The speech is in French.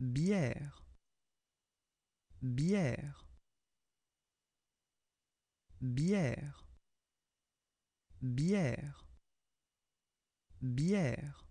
bière bière bière bière bière